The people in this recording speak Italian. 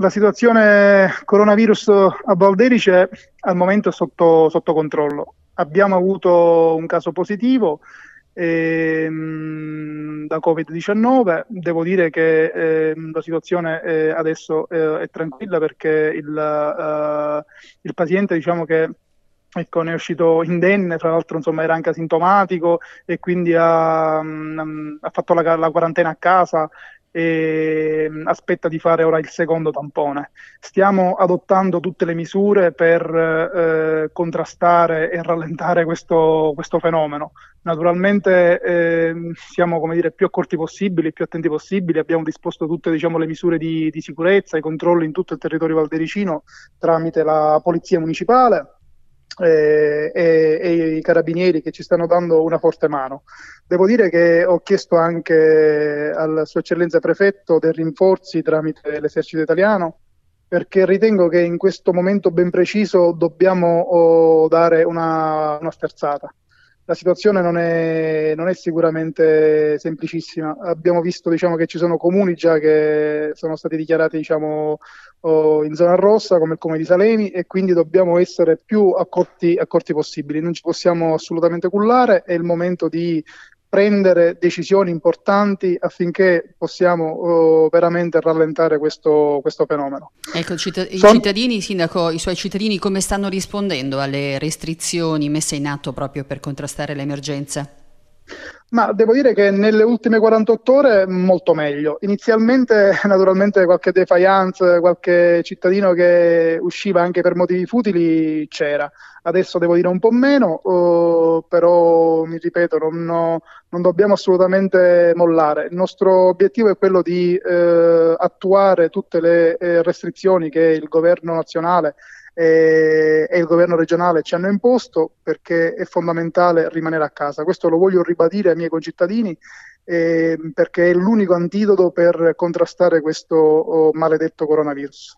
la situazione coronavirus a Valderice al momento sotto, sotto controllo. Abbiamo avuto un caso positivo eh, da Covid-19, devo dire che eh, la situazione è eh, adesso eh, è tranquilla perché il, eh, il paziente diciamo che ecco, ne è uscito indenne, fra l'altro insomma, era anche asintomatico e quindi ha, mm, ha fatto la, la, quarantena a casa e mm, aspetta di fare ora il secondo tampone. Stiamo adottando tutte le misure per eh, eh contrastare e rallentare questo, questo fenomeno. Naturalmente eh, siamo dire, più accorti possibili, più attenti possibili, abbiamo disposto tutte diciamo, le misure di, di sicurezza, i controlli in tutto il territorio valdericino tramite la Polizia Municipale eh, e, e, i carabinieri che ci stanno dando una forte mano. Devo dire che ho chiesto anche al Sua Eccellenza Prefetto dei rinforzi tramite l'esercito italiano perché ritengo che in questo momento ben preciso dobbiamo oh, dare una, una sterzata la situazione non è, non è sicuramente semplicissima. Abbiamo visto diciamo, che ci sono comuni già che sono stati dichiarati diciamo, in zona rossa, come il comune di Salemi, e quindi dobbiamo essere più accorti, accorti possibili. Non ci possiamo assolutamente cullare, è il momento di prendere decisioni importanti affinché possiamo uh, veramente rallentare questo, questo fenomeno. Ecco, citt- Son... i cittadini, Sindaco, i suoi cittadini come stanno rispondendo alle restrizioni messe in atto proprio per contrastare l'emergenza? Ma devo dire che nelle ultime 48 ore molto meglio. Inizialmente, naturalmente, qualche defiance, qualche cittadino che usciva anche per motivi futili c'era. Adesso devo dire un po' meno, eh, però mi ripeto, non, no, non, dobbiamo assolutamente mollare. Il nostro obiettivo è quello di eh, attuare tutte le eh, restrizioni che il governo nazionale e, e il governo regionale ci hanno imposto perché è fondamentale rimanere a casa. Questo lo voglio ribadire ai miei concittadini eh, perché è l'unico antidoto per contrastare questo oh, maledetto coronavirus.